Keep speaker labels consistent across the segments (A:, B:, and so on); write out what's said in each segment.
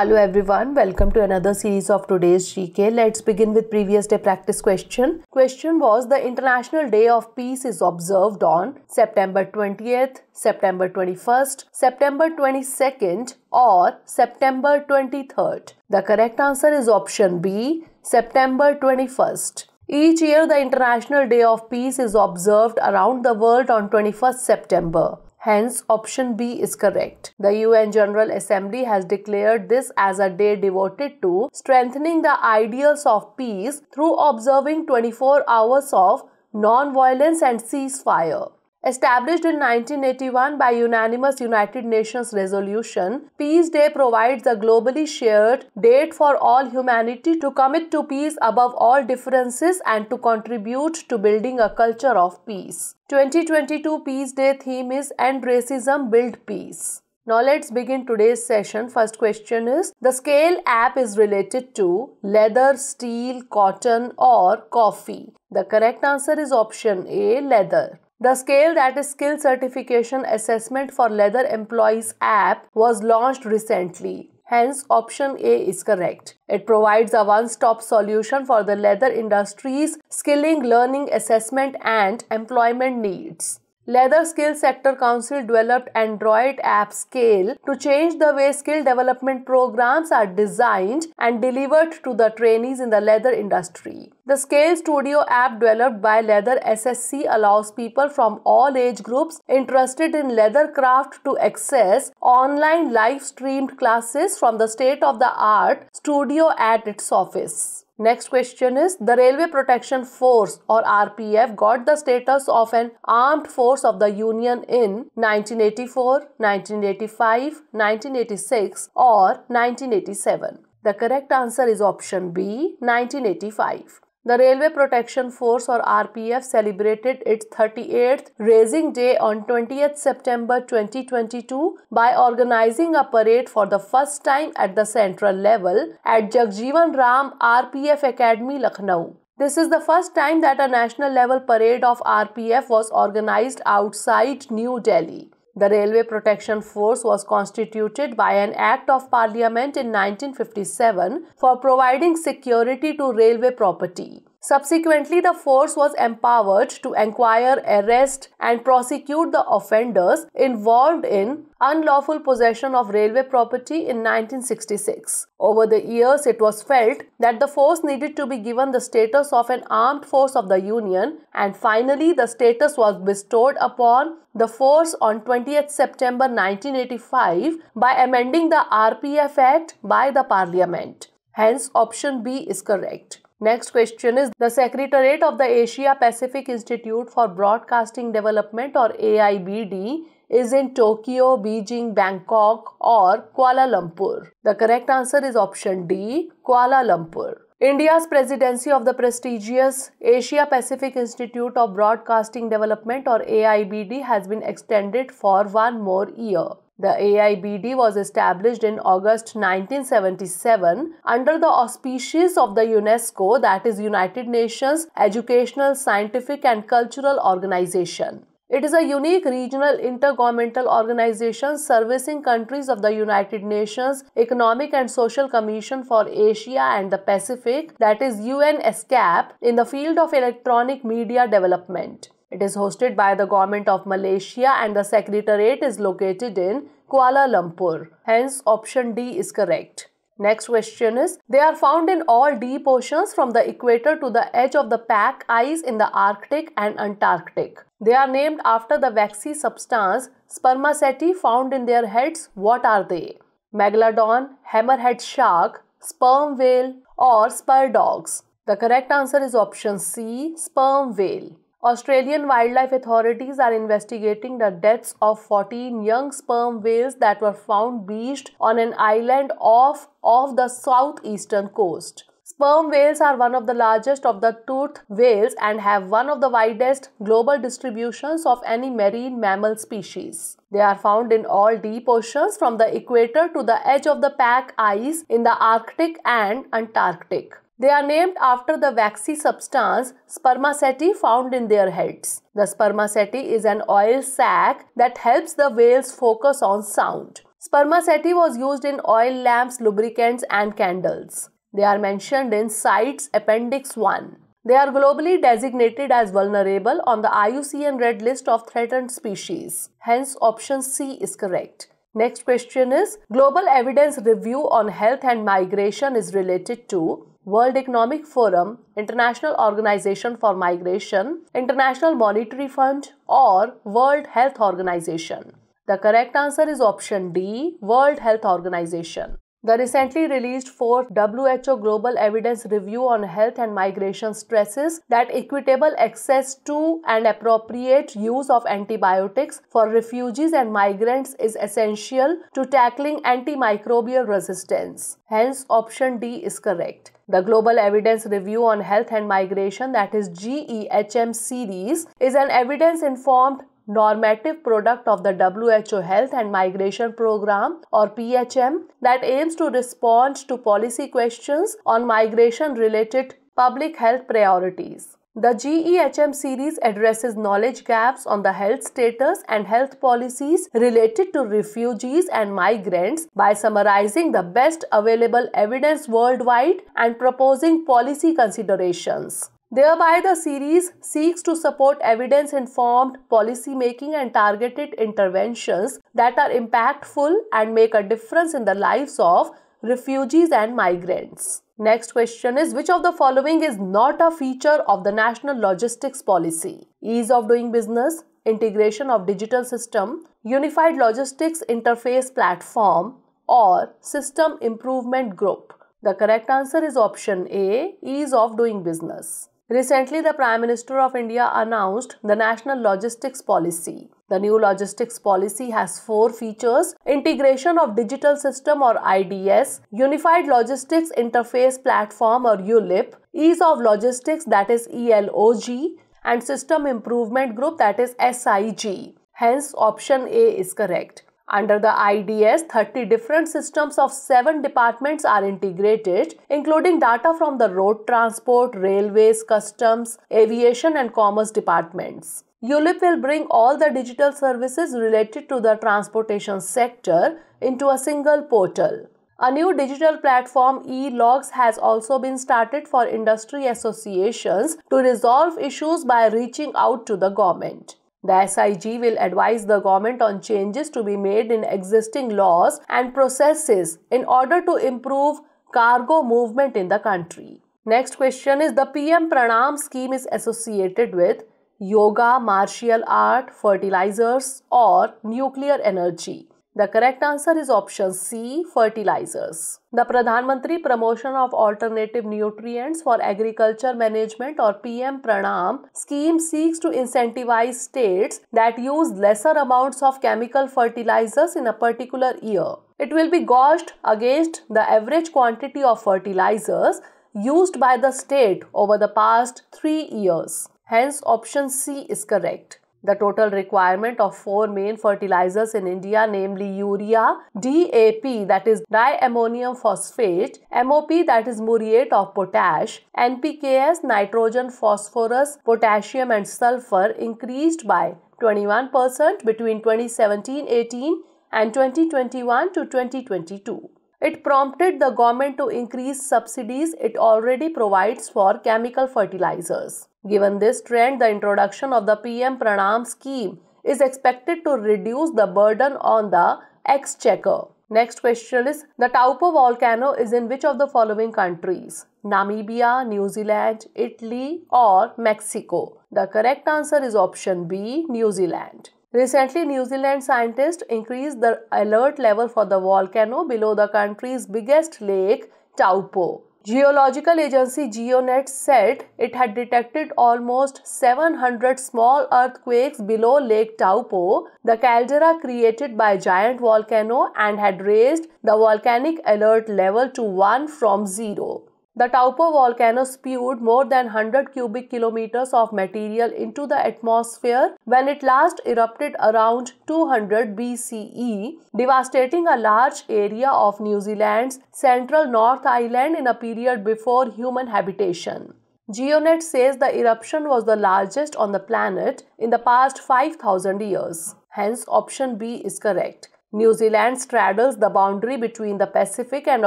A: Hello everyone, welcome to another series of today's GK. Let's begin with previous day practice question. Question was the International Day of Peace is observed on September 20th, September 21st, September 22nd or September 23rd. The correct answer is option B, September 21st. Each year the International Day of Peace is observed around the world on 21st September. Hence, option B is correct. The UN General Assembly has declared this as a day devoted to strengthening the ideals of peace through observing 24 hours of non-violence and ceasefire. Established in 1981 by unanimous United Nations resolution, Peace Day provides a globally shared date for all humanity to commit to peace above all differences and to contribute to building a culture of peace. 2022 Peace Day theme is End Racism, Build Peace. Now let's begin today's session. First question is The scale app is related to leather, steel, cotton, or coffee. The correct answer is option A leather. The scale that is skill certification assessment for leather employees app was launched recently. Hence, option A is correct. It provides a one-stop solution for the leather industry's skilling, learning, assessment and employment needs. Leather Skill Sector Council developed Android app Scale to change the way skill development programs are designed and delivered to the trainees in the leather industry. The Scale Studio app developed by Leather SSC allows people from all age groups interested in leather craft to access online live streamed classes from the state of the art studio at its office. Next question is the Railway Protection Force or RPF got the status of an armed force of the Union in 1984, 1985, 1986 or 1987. The correct answer is option B 1985. The Railway Protection Force or RPF celebrated its 38th raising day on 20th September 2022 by organizing a parade for the first time at the central level at Jagjivan Ram RPF Academy, Lucknow. This is the first time that a national level parade of RPF was organized outside New Delhi. The Railway Protection Force was constituted by an Act of Parliament in 1957 for providing security to railway property. Subsequently, the force was empowered to inquire, arrest, and prosecute the offenders involved in unlawful possession of railway property in 1966. Over the years, it was felt that the force needed to be given the status of an armed force of the Union, and finally, the status was bestowed upon the force on 20th September 1985 by amending the RPF Act by the Parliament. Hence, option B is correct. Next question is the Secretariat of the Asia Pacific Institute for Broadcasting Development or AIBD is in Tokyo, Beijing, Bangkok or Kuala Lumpur. The correct answer is option D, Kuala Lumpur. India's presidency of the prestigious Asia Pacific Institute of Broadcasting Development or AIBD has been extended for one more year. The AIBD was established in August 1977 under the auspices of the UNESCO that is United Nations Educational, Scientific and Cultural Organization. It is a unique regional intergovernmental organization servicing countries of the United Nations Economic and Social Commission for Asia and the Pacific, that is UNSCAP, in the field of electronic media development. It is hosted by the government of Malaysia and the secretariat is located in Kuala Lumpur. Hence, option D is correct. Next question is, they are found in all deep oceans from the equator to the edge of the pack ice in the Arctic and Antarctic. They are named after the waxy substance spermaceti found in their heads. What are they? Megalodon, hammerhead shark, sperm whale or spur dogs. The correct answer is option C, sperm whale. Australian wildlife authorities are investigating the deaths of 14 young sperm whales that were found beached on an island off of the southeastern coast. Sperm whales are one of the largest of the toothed whales and have one of the widest global distributions of any marine mammal species. They are found in all deep oceans from the equator to the edge of the pack ice in the Arctic and Antarctic. They are named after the waxy substance spermaceti found in their heads. The spermaceti is an oil sac that helps the whales focus on sound. Spermaceti was used in oil lamps, lubricants and candles. They are mentioned in sites Appendix 1. They are globally designated as vulnerable on the IUCN Red List of Threatened Species. Hence, option C is correct. Next question is Global Evidence Review on Health and Migration is related to World Economic Forum, International Organization for Migration, International Monetary Fund, or World Health Organization. The correct answer is option D World Health Organization. The recently released fourth WHO Global Evidence Review on Health and Migration stresses that equitable access to and appropriate use of antibiotics for refugees and migrants is essential to tackling antimicrobial resistance. Hence, option D is correct. The Global Evidence Review on Health and Migration, that is GEHM series, is an evidence informed normative product of the WHO Health and Migration Program or PHM that aims to respond to policy questions on migration related public health priorities. The GEHM series addresses knowledge gaps on the health status and health policies related to refugees and migrants by summarizing the best available evidence worldwide and proposing policy considerations. Thereby, the series seeks to support evidence informed policy making and targeted interventions that are impactful and make a difference in the lives of refugees and migrants. Next question is Which of the following is not a feature of the National Logistics Policy? Ease of doing business, integration of digital system, unified logistics interface platform, or system improvement group. The correct answer is option A, ease of doing business. Recently, the Prime Minister of India announced the National Logistics Policy. The new logistics policy has four features integration of digital system or IDS, unified logistics interface platform or ULIP, ease of logistics that is ELOG, and system improvement group that is SIG. Hence, option A is correct. Under the IDS, 30 different systems of 7 departments are integrated, including data from the road transport, railways, customs, aviation, and commerce departments. ULIP will bring all the digital services related to the transportation sector into a single portal. A new digital platform e-logs has also been started for industry associations to resolve issues by reaching out to the government. The SIG will advise the government on changes to be made in existing laws and processes in order to improve cargo movement in the country. Next question is the PM Pranam scheme is associated with yoga, martial art, fertilizers or nuclear energy. The correct answer is option C fertilizers. The Pradhan Mantri Promotion of Alternative Nutrients for Agriculture Management or PM Pranam scheme seeks to incentivize states that use lesser amounts of chemical fertilizers in a particular year. It will be gauged against the average quantity of fertilizers used by the state over the past three years. Hence, option C is correct. The total requirement of four main fertilizers in India, namely urea, DAP that is diammonium phosphate, MOP that is muriate of potash, NPKs nitrogen, phosphorus, potassium and sulfur increased by 21% between 2017-18 and 2021 to 2022. It prompted the government to increase subsidies it already provides for chemical fertilizers. Given this trend, the introduction of the PM Pranam scheme is expected to reduce the burden on the exchequer. Next question is The Taupo volcano is in which of the following countries? Namibia, New Zealand, Italy, or Mexico? The correct answer is option B New Zealand. Recently, New Zealand scientists increased the alert level for the volcano below the country's biggest lake, Taupo. Geological agency GeoNet said it had detected almost 700 small earthquakes below Lake Taupo, the caldera created by a giant volcano and had raised the volcanic alert level to 1 from 0. The Taupo volcano spewed more than 100 cubic kilometers of material into the atmosphere when it last erupted around 200 BCE, devastating a large area of New Zealand's central North Island in a period before human habitation. GeoNet says the eruption was the largest on the planet in the past 5000 years. Hence, option B is correct. New Zealand straddles the boundary between the Pacific and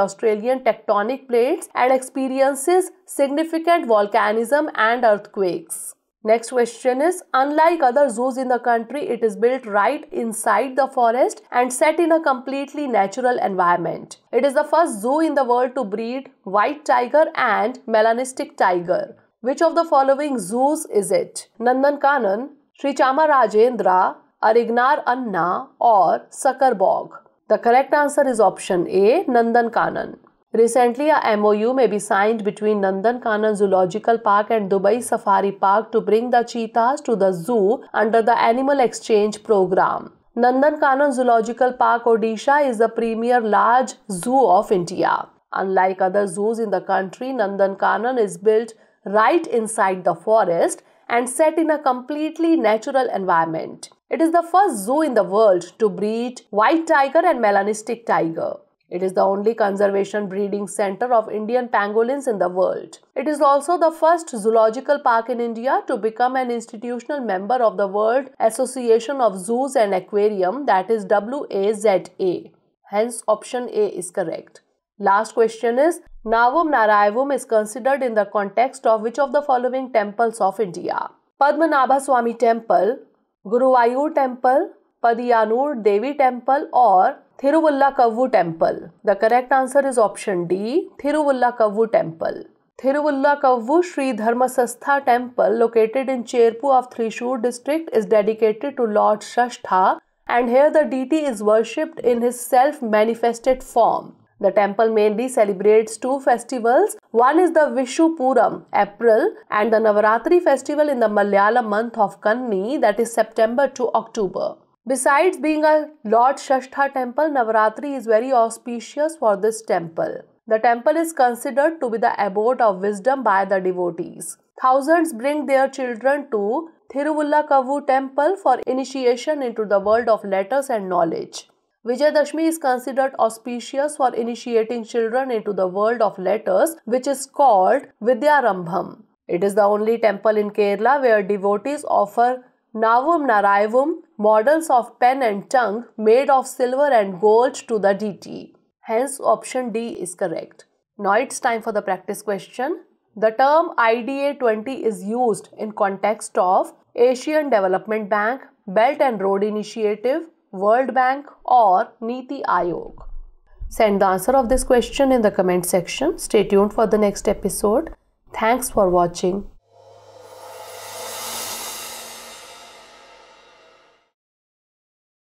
A: Australian tectonic plates and experiences significant volcanism and earthquakes. Next question is Unlike other zoos in the country, it is built right inside the forest and set in a completely natural environment. It is the first zoo in the world to breed white tiger and melanistic tiger. Which of the following zoos is it? Nandankanan, Sri Chamarajendra, Arignar Anna or Suckerbog? The correct answer is option A, Nandan Nandankanan. Recently, a MOU may be signed between Nandan Nandankanan Zoological Park and Dubai Safari Park to bring the cheetahs to the zoo under the Animal Exchange Program. Nandan Nandankanan Zoological Park, Odisha is the premier large zoo of India. Unlike other zoos in the country, Nandan Nandankanan is built right inside the forest and set in a completely natural environment. It is the first zoo in the world to breed white tiger and melanistic tiger. It is the only conservation breeding center of Indian pangolins in the world. It is also the first zoological park in India to become an institutional member of the World Association of Zoos and Aquarium that is WAZA. Hence option A is correct. Last question is Navam Narayavum is considered in the context of which of the following temples of India? Padmanabha Swami Temple, Guruvayur temple Padiyanur Devi temple और Thiruvalla Kavu temple the correct answer is option D Thiruvalla Kavu temple Thiruvalla Kavu Sri Dharma Sastha temple located in Cherpu of Thrissur district is dedicated to lord Sastha and here the deity is worshipped in his self manifested form The temple mainly celebrates two festivals. One is the Vishu Puram, April, and the Navaratri festival in the Malayala month of Kanni, that is September to October. Besides being a Lord Shashtha temple, Navaratri is very auspicious for this temple. The temple is considered to be the abode of wisdom by the devotees. Thousands bring their children to Kavu temple for initiation into the world of letters and knowledge. Vijayadashmi is considered auspicious for initiating children into the world of letters, which is called Vidyarambham. It is the only temple in Kerala where devotees offer Navum Naraivum, models of pen and tongue made of silver and gold to the deity. Hence, option D is correct. Now it's time for the practice question. The term IDA 20 is used in context of Asian Development Bank, Belt and Road Initiative, World Bank or Niti Aayog? Send the answer of this question in the comment section. Stay tuned for the next episode. Thanks for watching.